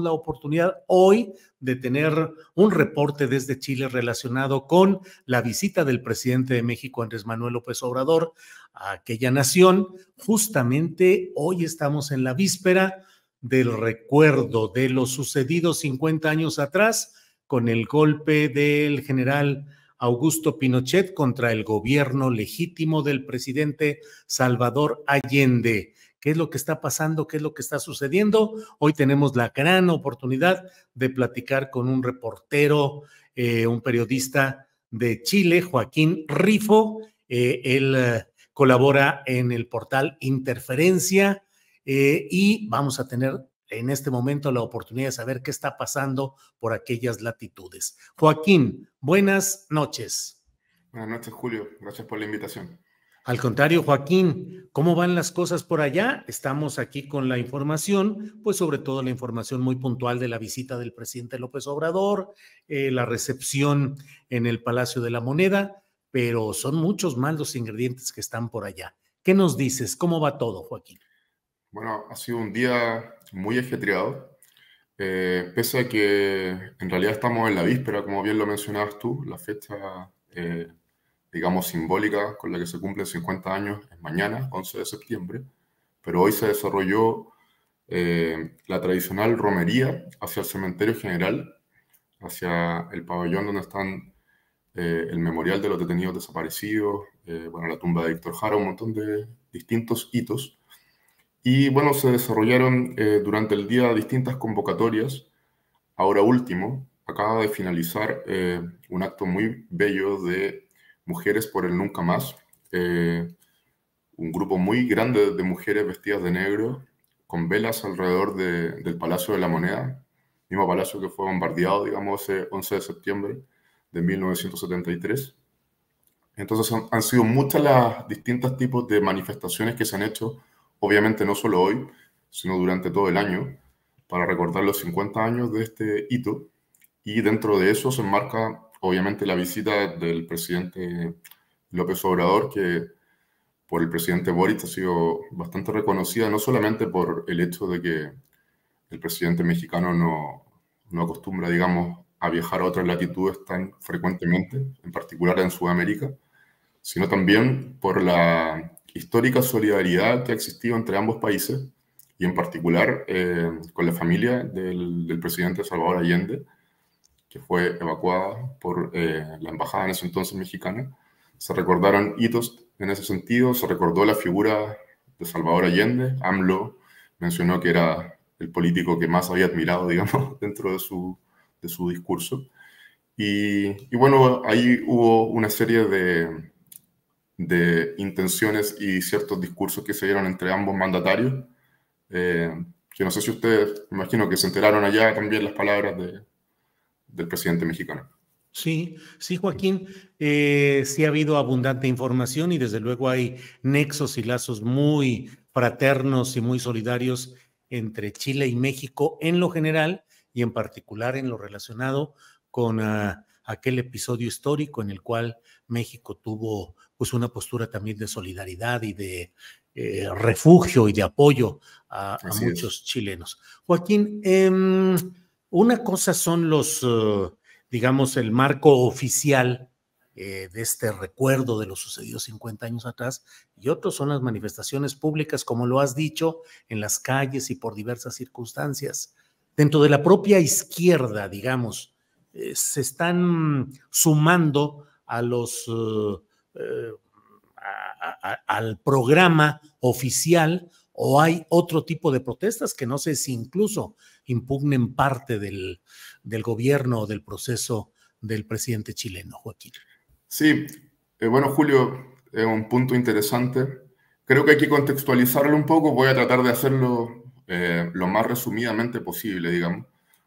la oportunidad hoy de tener un reporte desde Chile relacionado con la visita del presidente de México, Andrés Manuel López Obrador, a aquella nación. Justamente hoy estamos en la víspera del recuerdo de lo sucedido 50 años atrás con el golpe del general Augusto Pinochet contra el gobierno legítimo del presidente Salvador Allende qué es lo que está pasando, qué es lo que está sucediendo. Hoy tenemos la gran oportunidad de platicar con un reportero, eh, un periodista de Chile, Joaquín Rifo. Eh, él eh, colabora en el portal Interferencia y vamos a tener en este momento la oportunidad de saber qué está pasando por aquellas latitudes. Joaquín, buenas noches. Buenas noches, Julio. Gracias por la invitación. Al contrario, Joaquín, ¿cómo van las cosas por allá? Estamos aquí con la información, pues sobre todo la información muy puntual de la visita del presidente López Obrador, eh, la recepción en el Palacio de la Moneda, pero son muchos más los ingredientes que están por allá. ¿Qué nos dices? ¿Cómo va todo, Joaquín? Bueno, ha sido un día muy ajetreado, eh, pese a que en realidad estamos en la víspera, como bien lo mencionabas tú, la fecha... Eh, digamos, simbólica con la que se cumplen 50 años es mañana, 11 de septiembre, pero hoy se desarrolló eh, la tradicional romería hacia el cementerio general, hacia el pabellón donde están eh, el memorial de los detenidos desaparecidos, eh, bueno, la tumba de Víctor Jara, un montón de distintos hitos. Y bueno, se desarrollaron durante el día distintas convocatorias. Ahora último, acaba de finalizar un acto muy bello de Mujeres por el Nunca Más, eh, un grupo muy grande de mujeres vestidas de negro, con velas alrededor del Palacio de la Moneda, mismo palacio que fue bombardeado, digamos, ese 11 de septiembre de 1973. Entonces han, sido muchas las distintas tipos de manifestaciones que se han hecho, obviamente no solo hoy, sino durante todo el año, para recordar los 50 años de este hito. Y dentro de eso se enmarca obviamente la visita del presidente López Obrador, que por el presidente boris ha sido bastante reconocida, no solamente por el hecho de que el presidente mexicano no, acostumbra, digamos, a viajar a otras latitudes tan frecuentemente, en particular en Sudamérica, sino también por la histórica solidaridad que ha existido entre ambos países y en particular eh, con la familia del presidente Salvador Allende, que fue evacuada por eh, la embajada en ese entonces mexicana. Se recordaron hitos en ese sentido, se recordó la figura de Salvador Allende. AMLO mencionó que era el político que más había admirado, digamos, dentro de su, de su discurso. Y, y, bueno, ahí hubo una serie de, de, intenciones y ciertos discursos que se dieron entre ambos mandatarios, eh, que no sé si ustedes, me imagino que se enteraron allá también las palabras de, del presidente mexicano. Sí, sí, Joaquín, eh, sí ha habido abundante información y desde luego hay nexos y lazos muy fraternos y muy solidarios entre Chile y México en lo general y en particular en lo relacionado con ah, aquel episodio histórico en el cual México tuvo pues una postura también de solidaridad y de eh, refugio y de apoyo a, muchos chilenos. Joaquín, eh, una cosa son los, eh, digamos, el marco oficial eh, de este recuerdo de lo sucedido 50 años atrás, y otros son las manifestaciones públicas, como lo has dicho, en las calles y por diversas circunstancias. Dentro de la propia izquierda, digamos, eh, se están sumando a los, al programa oficial o hay otro tipo de protestas que no sé si incluso impugnen parte del, gobierno o del proceso del presidente chileno, Joaquín. Sí, eh, bueno, Julio, es un punto interesante. Creo que hay que contextualizarlo un poco, voy a tratar de hacerlo eh, lo más resumidamente posible, digamos.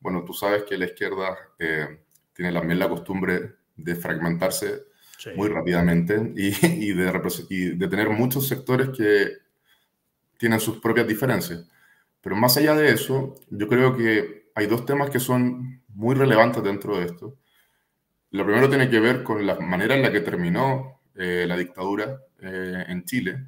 Bueno, tú sabes que la izquierda eh, tiene también la costumbre de fragmentarse muy rápidamente y de tener muchos sectores que tienen sus propias diferencias. Pero más allá de eso, yo creo que hay dos temas que son muy relevantes dentro de esto. Lo primero tiene que ver con la manera en la que terminó eh, la dictadura eh, en Chile,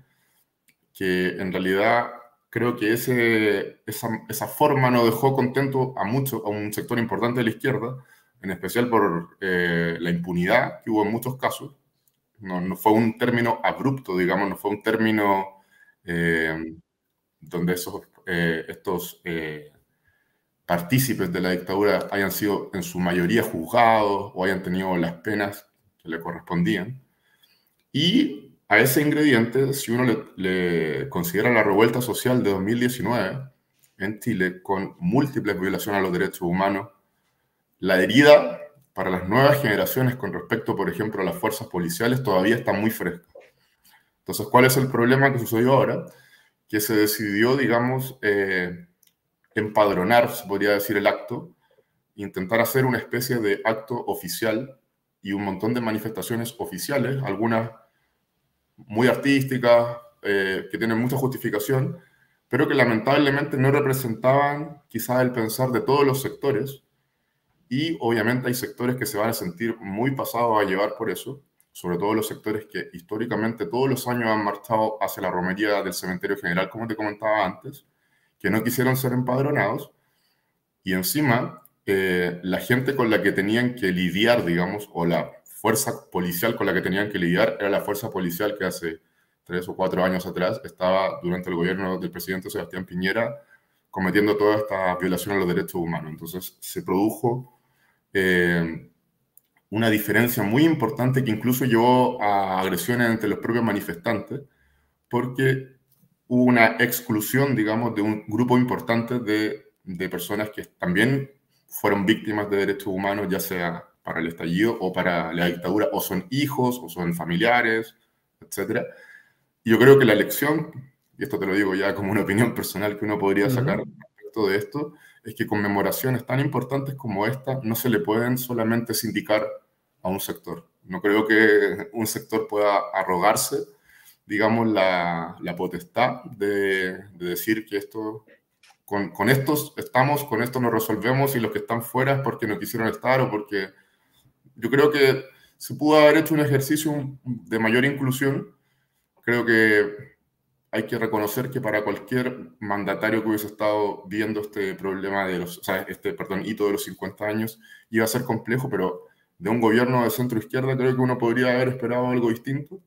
que en realidad creo que ese, esa, forma no dejó contento a, mucho, a un sector importante de la izquierda, en especial por eh, la impunidad que hubo en muchos casos. No, fue un término abrupto, digamos, no fue un término donde esos eh, estos eh, partícipes de la dictadura hayan sido en su mayoría juzgados o hayan tenido las penas que le correspondían. Y a ese ingrediente, si uno le, le considera la revuelta social de 2019 en Chile, con múltiples violaciones a los derechos humanos, la herida para las nuevas generaciones con respecto, por ejemplo, a las fuerzas policiales todavía está muy fresca. Entonces, ¿cuál es el problema que sucedió ahora? que se decidió, digamos, eh, empadronar, podría decir, el acto, intentar hacer una especie de acto oficial y un montón de manifestaciones oficiales, algunas muy artísticas, eh, que tienen mucha justificación, pero que lamentablemente no representaban quizás el pensar de todos los sectores. Y obviamente hay sectores que se van a sentir muy pasados a llevar por eso sobre todo los sectores que históricamente todos los años han marchado hacia la romería del cementerio general, como te comentaba antes, que no quisieron ser empadronados, y encima eh, la gente con la que tenían que lidiar, digamos, o la fuerza policial con la que tenían que lidiar era la fuerza policial que hace tres o cuatro años atrás estaba durante el gobierno del presidente Sebastián Piñera cometiendo toda esta violación a los derechos humanos. Entonces se produjo eh, una diferencia muy importante que incluso llevó a agresiones entre los propios manifestantes, porque hubo una exclusión, digamos, de un grupo importante de, personas que también fueron víctimas de derechos humanos, ya sea para el estallido o para la dictadura, o son hijos, o son familiares, etc. Yo creo que la lección, y esto te lo digo ya como una opinión personal que uno podría sacar de esto, es que conmemoraciones tan importantes como esta no se le pueden solamente sindicar a un sector. No creo que un sector pueda arrogarse, digamos, la, potestad de, decir que esto, con, con, estos estamos, con esto nos resolvemos y los que están fuera es porque no quisieron estar o porque... Yo creo que se pudo haber hecho un ejercicio de mayor inclusión. Creo que hay que reconocer que para cualquier mandatario que hubiese estado viendo este problema de los, este, perdón, hito de los 50 años, iba a ser complejo, pero de un gobierno de centro izquierda creo que uno podría haber esperado algo distinto,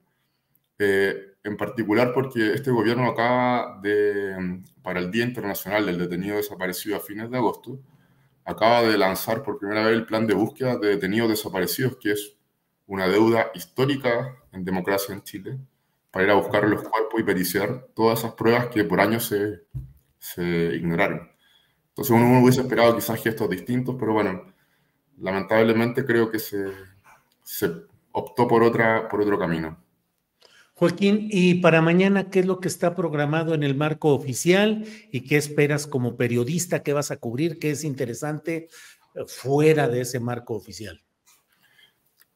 eh, en particular porque este gobierno acaba de, para el Día Internacional del Detenido Desaparecido a fines de agosto, acaba de lanzar por primera vez el plan de búsqueda de detenidos desaparecidos, que es una deuda histórica en democracia en Chile, para ir a buscar los cuerpos y periciar todas esas pruebas que por años se, se ignoraron. Entonces uno, hubiese esperado quizás gestos distintos, pero bueno, lamentablemente creo que se, se optó por, otra, por otro camino. Joaquín, ¿y para mañana qué es lo que está programado en el marco oficial y qué esperas como periodista? que vas a cubrir? ¿Qué es interesante fuera de ese marco oficial?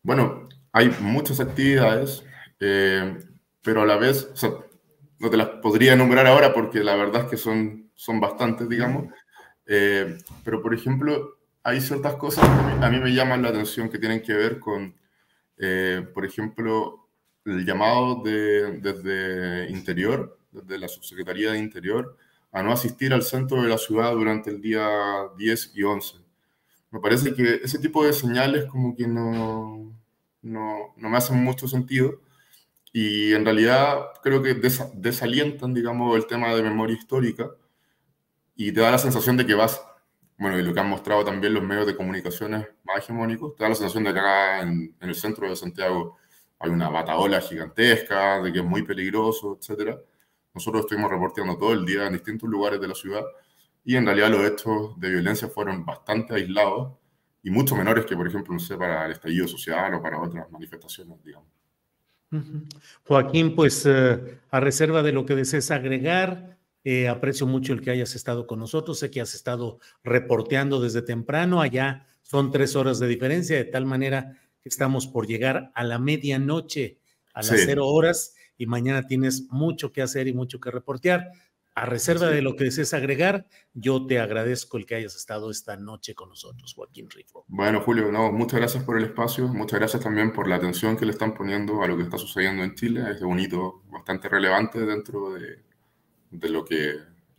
Bueno, hay muchas actividades. Eh, pero a la vez, o sea, no te las podría nombrar ahora porque la verdad es que son, son bastantes, digamos. Eh, pero, por ejemplo, hay ciertas cosas que a mí, me llaman la atención que tienen que ver con, eh, por ejemplo, el llamado de, desde Interior, desde la Subsecretaría de Interior, a no asistir al centro de la ciudad durante el día 10 y 11. Me parece que ese tipo de señales como que no, no, no me hacen mucho sentido y en realidad creo que desalientan, digamos, el tema de memoria histórica y te da la sensación de que vas, bueno, y lo que han mostrado también los medios de comunicaciones más hegemónicos, te da la sensación de que acá en, en el centro de Santiago hay una bataola gigantesca, de que es muy peligroso, etc. Nosotros estuvimos reporteando todo el día en distintos lugares de la ciudad y en realidad los hechos de violencia fueron bastante aislados y mucho menores que, por ejemplo, no sé, para el estallido social o para otras manifestaciones, digamos. Joaquín, pues eh, a reserva de lo que desees agregar, eh, aprecio mucho el que hayas estado con nosotros. Sé que has estado reporteando desde temprano. Allá son tres horas de diferencia, de tal manera que estamos por llegar a la medianoche, a las cero horas, y mañana tienes mucho que hacer y mucho que reportear. A reserva de lo que desees agregar, yo te agradezco el que hayas estado esta noche con nosotros, Joaquín Rifo. Bueno, Julio, no, muchas gracias por el espacio, muchas gracias también por la atención que le están poniendo a lo que está sucediendo en Chile. Es un hito bastante relevante dentro de, lo que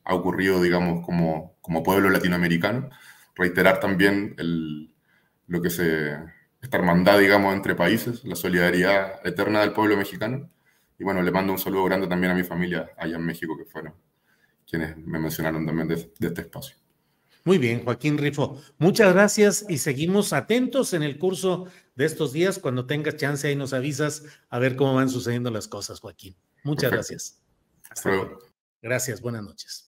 ha ocurrido, digamos, como, como pueblo latinoamericano. Reiterar también lo que se, esta hermandad, digamos, entre países, la solidaridad eterna del pueblo mexicano. Y bueno, le mando un saludo grande también a mi familia allá en México que fueron quienes me mencionaron también de, este espacio. Muy bien, Joaquín Rifo. Muchas gracias y seguimos atentos en el curso de estos días. Cuando tengas chance ahí nos avisas a ver cómo van sucediendo las cosas, Joaquín. Muchas gracias. Hasta luego. Gracias, buenas noches.